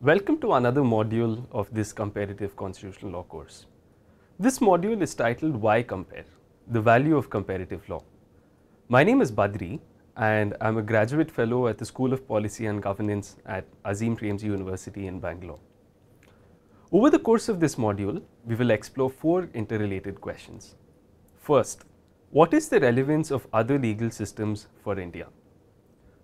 Welcome to another module of this comparative constitutional law course. This module is titled Why Compare? The Value of Comparative Law. My name is Badri and I'm a graduate fellow at the School of Policy and Governance at Azim Premji University in Bangalore. Over the course of this module, we will explore four interrelated questions. First, what is the relevance of other legal systems for India?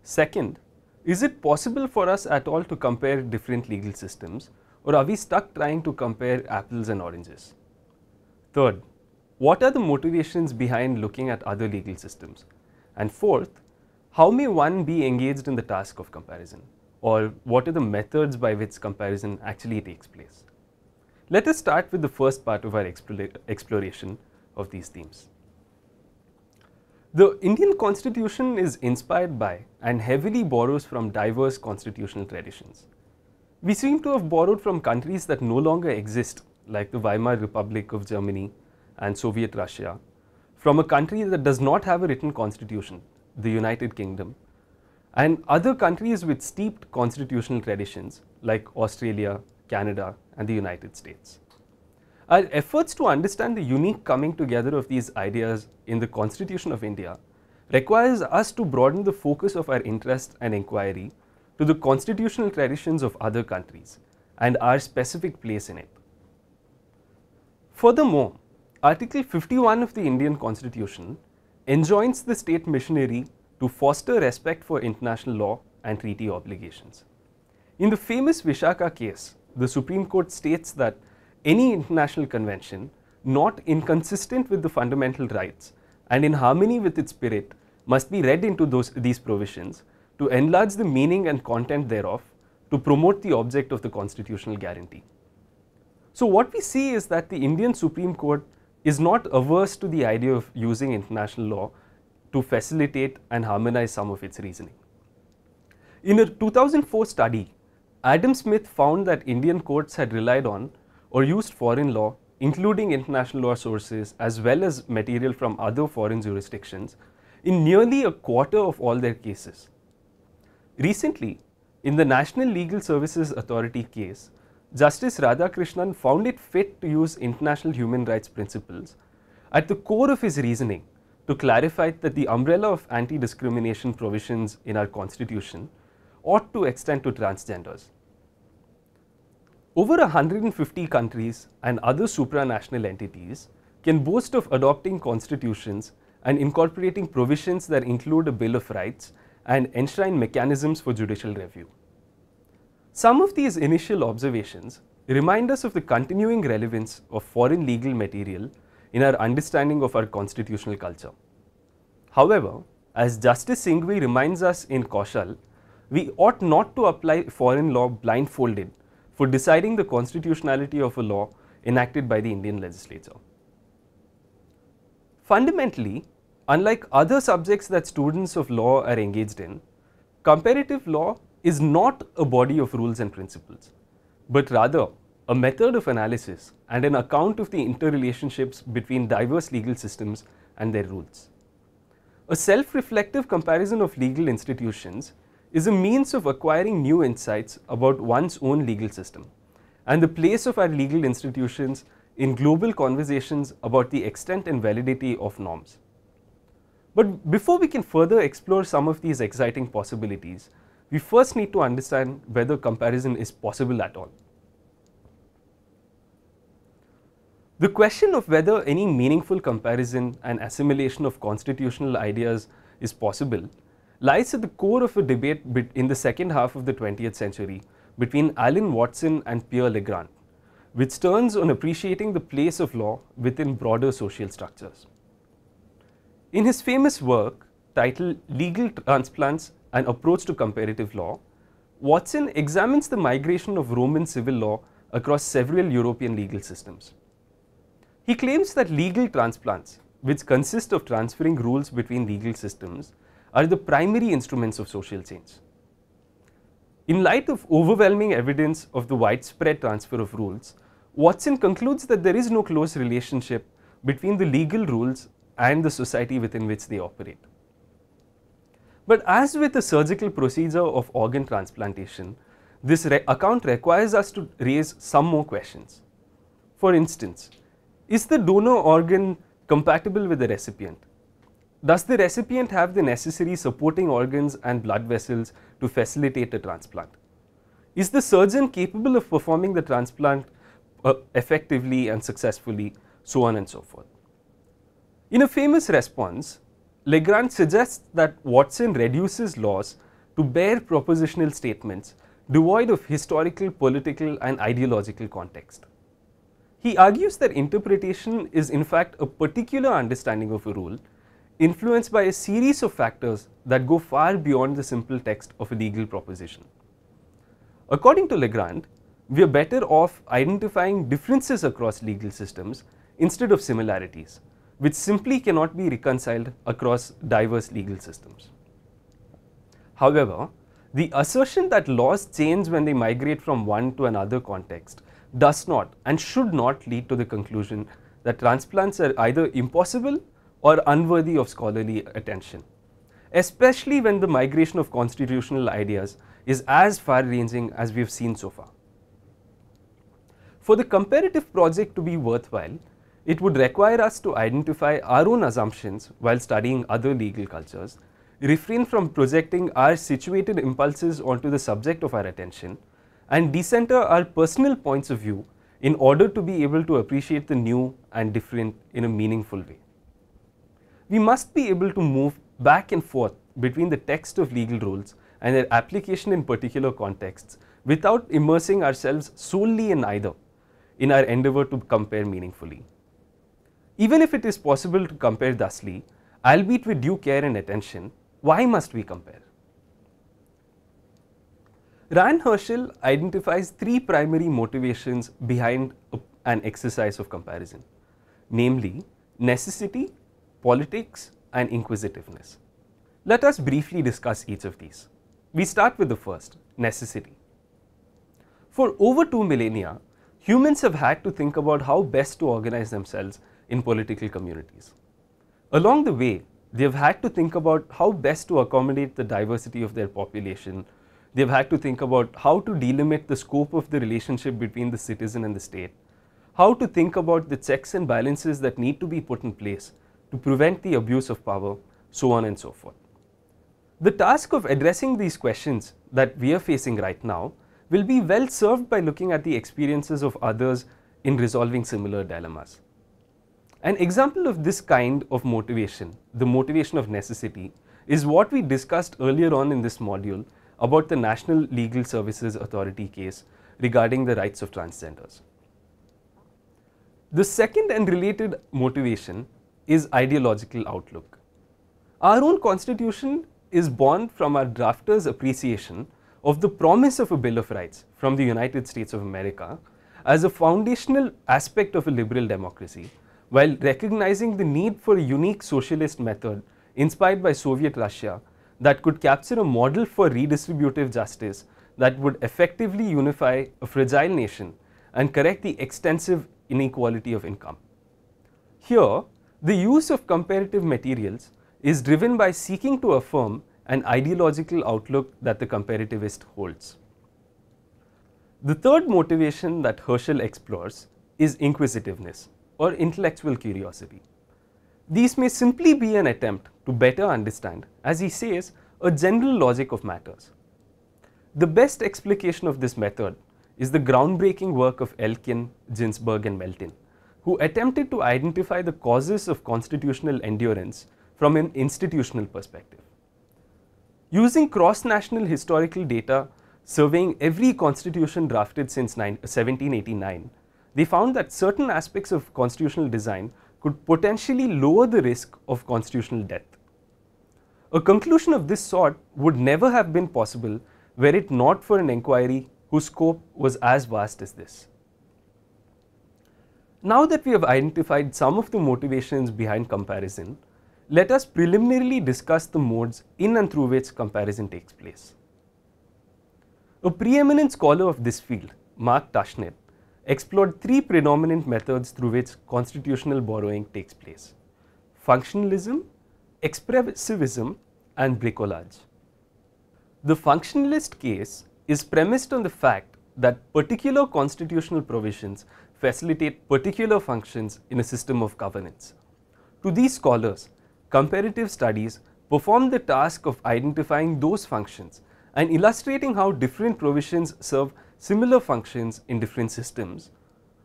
Second, is it possible for us at all to compare different legal systems or are we stuck trying to compare apples and oranges? Third, what are the motivations behind looking at other legal systems? And fourth, how may one be engaged in the task of comparison? Or what are the methods by which comparison actually takes place? Let us start with the first part of our exploration of these themes. The Indian constitution is inspired by and heavily borrows from diverse constitutional traditions. We seem to have borrowed from countries that no longer exist, like the Weimar Republic of Germany and Soviet Russia, from a country that does not have a written constitution, the United Kingdom, and other countries with steeped constitutional traditions, like Australia, Canada, and the United States. Our efforts to understand the unique coming together of these ideas in the Constitution of India requires us to broaden the focus of our interest and inquiry to the constitutional traditions of other countries and our specific place in it. Furthermore, Article 51 of the Indian Constitution enjoins the state missionary to foster respect for international law and treaty obligations. In the famous Vishaka case, the Supreme Court states that any international convention not inconsistent with the fundamental rights and in harmony with its spirit must be read into those, these provisions to enlarge the meaning and content thereof to promote the object of the constitutional guarantee. So what we see is that the Indian Supreme Court is not averse to the idea of using international law to facilitate and harmonize some of its reasoning. In a 2004 study, Adam Smith found that Indian courts had relied on or used foreign law, including international law sources as well as material from other foreign jurisdictions, in nearly a quarter of all their cases. Recently, in the National Legal Services Authority case, Justice Radhakrishnan found it fit to use international human rights principles at the core of his reasoning to clarify that the umbrella of anti discrimination provisions in our constitution ought to extend to transgenders. Over 150 countries and other supranational entities can boast of adopting constitutions and incorporating provisions that include a Bill of Rights and enshrine mechanisms for judicial review. Some of these initial observations remind us of the continuing relevance of foreign legal material in our understanding of our constitutional culture. However, as Justice Singhvi reminds us in Kaushal, we ought not to apply foreign law blindfolded for deciding the constitutionality of a law enacted by the Indian legislature. Fundamentally, unlike other subjects that students of law are engaged in, comparative law is not a body of rules and principles, but rather a method of analysis and an account of the interrelationships between diverse legal systems and their rules. A self-reflective comparison of legal institutions is a means of acquiring new insights about one's own legal system and the place of our legal institutions in global conversations about the extent and validity of norms. But before we can further explore some of these exciting possibilities, we first need to understand whether comparison is possible at all. The question of whether any meaningful comparison and assimilation of constitutional ideas is possible lies at the core of a debate in the second half of the 20th century between Alan Watson and Pierre Legrand, which turns on appreciating the place of law within broader social structures. In his famous work titled Legal Transplants An Approach to Comparative Law, Watson examines the migration of Roman civil law across several European legal systems. He claims that legal transplants, which consist of transferring rules between legal systems, are the primary instruments of social change. In light of overwhelming evidence of the widespread transfer of rules, Watson concludes that there is no close relationship between the legal rules and the society within which they operate. But as with the surgical procedure of organ transplantation, this re account requires us to raise some more questions. For instance, is the donor organ compatible with the recipient? Does the recipient have the necessary supporting organs and blood vessels to facilitate a transplant? Is the surgeon capable of performing the transplant uh, effectively and successfully, so on and so forth? In a famous response, Legrand suggests that Watson reduces laws to bare propositional statements devoid of historical, political and ideological context. He argues that interpretation is in fact a particular understanding of a rule influenced by a series of factors that go far beyond the simple text of a legal proposition. According to Legrand, we are better off identifying differences across legal systems instead of similarities, which simply cannot be reconciled across diverse legal systems. However, the assertion that laws change when they migrate from one to another context does not and should not lead to the conclusion that transplants are either impossible or unworthy of scholarly attention, especially when the migration of constitutional ideas is as far ranging as we have seen so far. For the comparative project to be worthwhile, it would require us to identify our own assumptions while studying other legal cultures, refrain from projecting our situated impulses onto the subject of our attention, and decenter our personal points of view in order to be able to appreciate the new and different in a meaningful way we must be able to move back and forth between the text of legal rules and their application in particular contexts without immersing ourselves solely in either in our endeavor to compare meaningfully. Even if it is possible to compare thusly, albeit with due care and attention, why must we compare? Ryan Herschel identifies three primary motivations behind an exercise of comparison, namely necessity, politics, and inquisitiveness. Let us briefly discuss each of these. We start with the first, necessity. For over two millennia, humans have had to think about how best to organize themselves in political communities. Along the way, they have had to think about how best to accommodate the diversity of their population. They have had to think about how to delimit the scope of the relationship between the citizen and the state, how to think about the checks and balances that need to be put in place to prevent the abuse of power, so on and so forth. The task of addressing these questions that we are facing right now will be well served by looking at the experiences of others in resolving similar dilemmas. An example of this kind of motivation, the motivation of necessity, is what we discussed earlier on in this module about the National Legal Services Authority case regarding the rights of transgenders. The second and related motivation is ideological outlook. Our own constitution is born from our drafters' appreciation of the promise of a Bill of Rights from the United States of America as a foundational aspect of a liberal democracy while recognizing the need for a unique socialist method inspired by Soviet Russia that could capture a model for redistributive justice that would effectively unify a fragile nation and correct the extensive inequality of income. Here, the use of comparative materials is driven by seeking to affirm an ideological outlook that the comparativist holds. The third motivation that Herschel explores is inquisitiveness or intellectual curiosity. These may simply be an attempt to better understand, as he says, a general logic of matters. The best explication of this method is the groundbreaking work of Elkin, Ginsberg and Melton, who attempted to identify the causes of constitutional endurance from an institutional perspective. Using cross-national historical data surveying every constitution drafted since 1789, they found that certain aspects of constitutional design could potentially lower the risk of constitutional death. A conclusion of this sort would never have been possible were it not for an inquiry whose scope was as vast as this. Now that we have identified some of the motivations behind comparison, let us preliminarily discuss the modes in and through which comparison takes place. A preeminent scholar of this field, Mark Tushnet, explored three predominant methods through which constitutional borrowing takes place functionalism, expressivism, and bricolage. The functionalist case is premised on the fact that particular constitutional provisions facilitate particular functions in a system of governance. To these scholars, comparative studies perform the task of identifying those functions and illustrating how different provisions serve similar functions in different systems.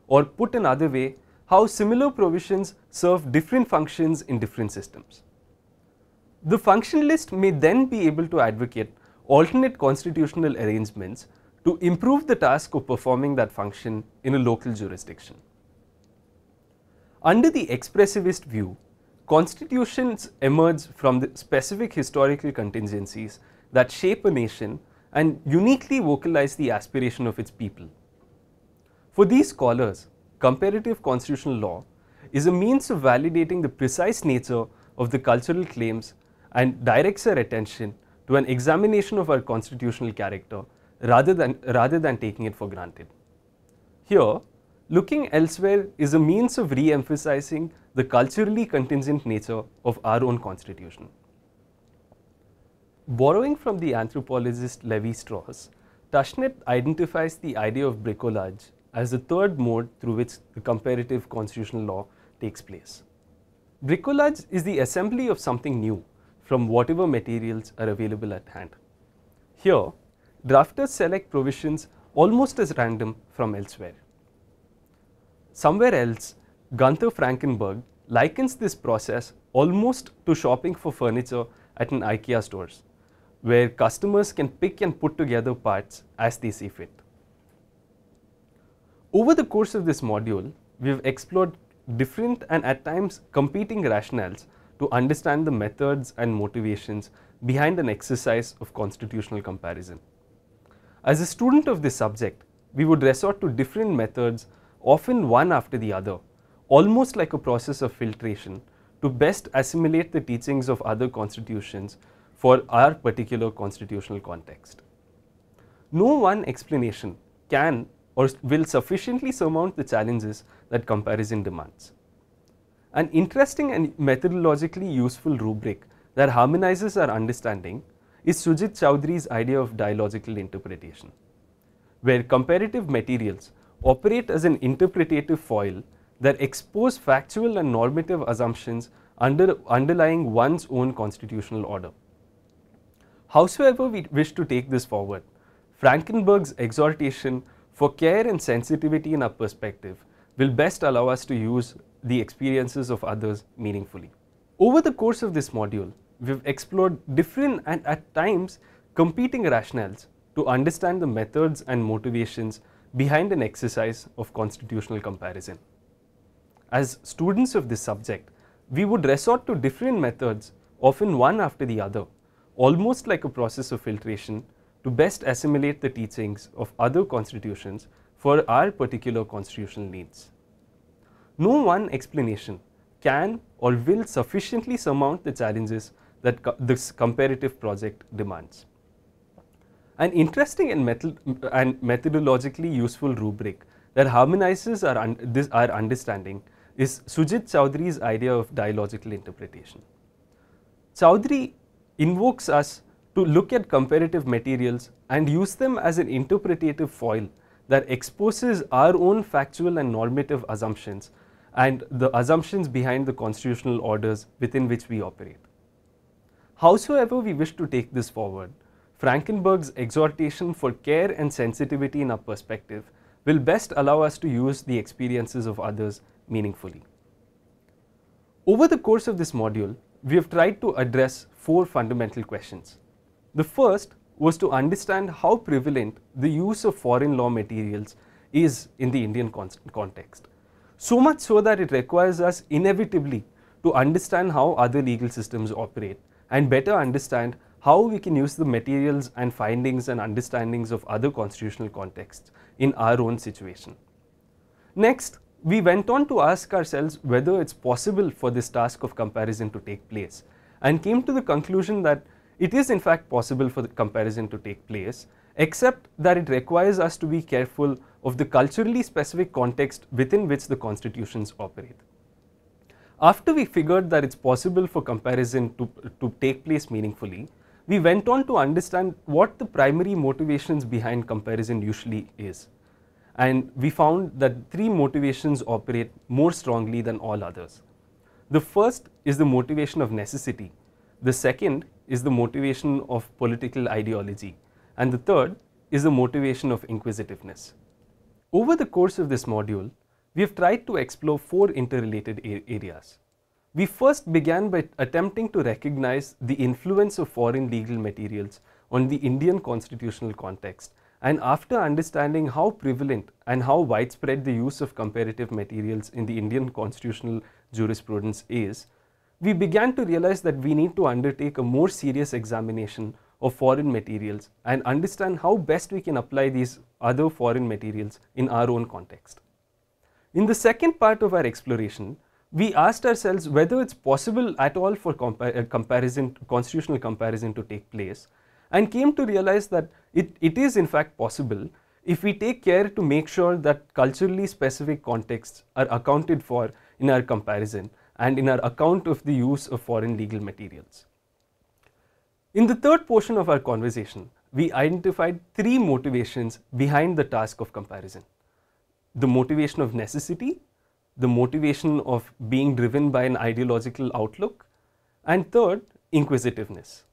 Or put another way, how similar provisions serve different functions in different systems. The functionalist may then be able to advocate alternate constitutional arrangements to improve the task of performing that function in a local jurisdiction. Under the expressivist view, constitutions emerge from the specific historical contingencies that shape a nation and uniquely vocalize the aspiration of its people. For these scholars, comparative constitutional law is a means of validating the precise nature of the cultural claims and directs our attention to an examination of our constitutional character rather than, rather than taking it for granted. Here, looking elsewhere is a means of re-emphasizing the culturally contingent nature of our own constitution. Borrowing from the anthropologist Levi-Strauss, Tashnet identifies the idea of bricolage as the third mode through which the comparative constitutional law takes place. Bricolage is the assembly of something new from whatever materials are available at hand. Here, drafters select provisions almost as random from elsewhere. Somewhere else, Gunther Frankenberg likens this process almost to shopping for furniture at an IKEA stores, where customers can pick and put together parts as they see fit. Over the course of this module, we've explored different and at times competing rationales to understand the methods and motivations behind an exercise of constitutional comparison. As a student of this subject, we would resort to different methods, often one after the other, almost like a process of filtration to best assimilate the teachings of other constitutions for our particular constitutional context. No one explanation can or will sufficiently surmount the challenges that comparison demands. An interesting and methodologically useful rubric that harmonizes our understanding is Sujit Chowdhury's idea of dialogical interpretation, where comparative materials operate as an interpretative foil that expose factual and normative assumptions under underlying one's own constitutional order. Howsoever we wish to take this forward, Frankenberg's exhortation for care and sensitivity in our perspective will best allow us to use the experiences of others meaningfully. Over the course of this module, we have explored different and at times competing rationales to understand the methods and motivations behind an exercise of constitutional comparison. As students of this subject, we would resort to different methods, often one after the other, almost like a process of filtration to best assimilate the teachings of other constitutions for our particular constitutional needs. No one explanation can or will sufficiently surmount the challenges that co this comparative project demands. An interesting and, method and methodologically useful rubric that harmonizes our, un this, our understanding is Sujit Chowdhury's idea of dialogical interpretation. Chowdhury invokes us to look at comparative materials and use them as an interpretative foil that exposes our own factual and normative assumptions and the assumptions behind the constitutional orders within which we operate. Howsoever we wish to take this forward, Frankenberg's exhortation for care and sensitivity in our perspective will best allow us to use the experiences of others meaningfully. Over the course of this module, we have tried to address four fundamental questions. The first was to understand how prevalent the use of foreign law materials is in the Indian context. So much so that it requires us inevitably to understand how other legal systems operate and better understand how we can use the materials and findings and understandings of other constitutional contexts in our own situation. Next, we went on to ask ourselves whether it's possible for this task of comparison to take place and came to the conclusion that it is in fact possible for the comparison to take place except that it requires us to be careful of the culturally specific context within which the constitutions operate. After we figured that it's possible for comparison to, to take place meaningfully, we went on to understand what the primary motivations behind comparison usually is. And we found that three motivations operate more strongly than all others. The first is the motivation of necessity. The second is the motivation of political ideology. And the third is the motivation of inquisitiveness. Over the course of this module, we have tried to explore four interrelated areas. We first began by attempting to recognize the influence of foreign legal materials on the Indian constitutional context and after understanding how prevalent and how widespread the use of comparative materials in the Indian constitutional jurisprudence is, we began to realize that we need to undertake a more serious examination of foreign materials and understand how best we can apply these other foreign materials in our own context. In the second part of our exploration, we asked ourselves whether it's possible at all for compa uh, comparison, constitutional comparison to take place and came to realize that it, it is in fact possible if we take care to make sure that culturally specific contexts are accounted for in our comparison and in our account of the use of foreign legal materials. In the third portion of our conversation, we identified three motivations behind the task of comparison the motivation of necessity, the motivation of being driven by an ideological outlook, and third, inquisitiveness.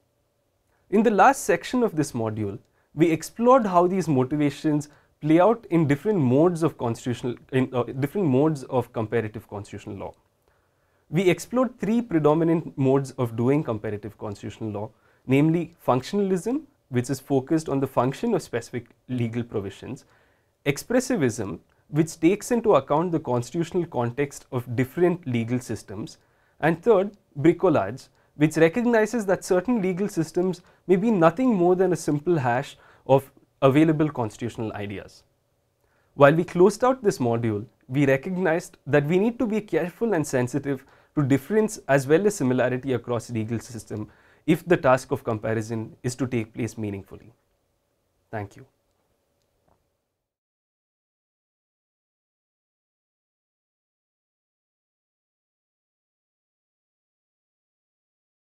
In the last section of this module, we explored how these motivations play out in different modes of constitutional, in, uh, different modes of comparative constitutional law. We explored three predominant modes of doing comparative constitutional law, namely functionalism, which is focused on the function of specific legal provisions, expressivism, which takes into account the constitutional context of different legal systems. And third, bricolage, which recognizes that certain legal systems may be nothing more than a simple hash of available constitutional ideas. While we closed out this module, we recognized that we need to be careful and sensitive to difference as well as similarity across legal system if the task of comparison is to take place meaningfully. Thank you.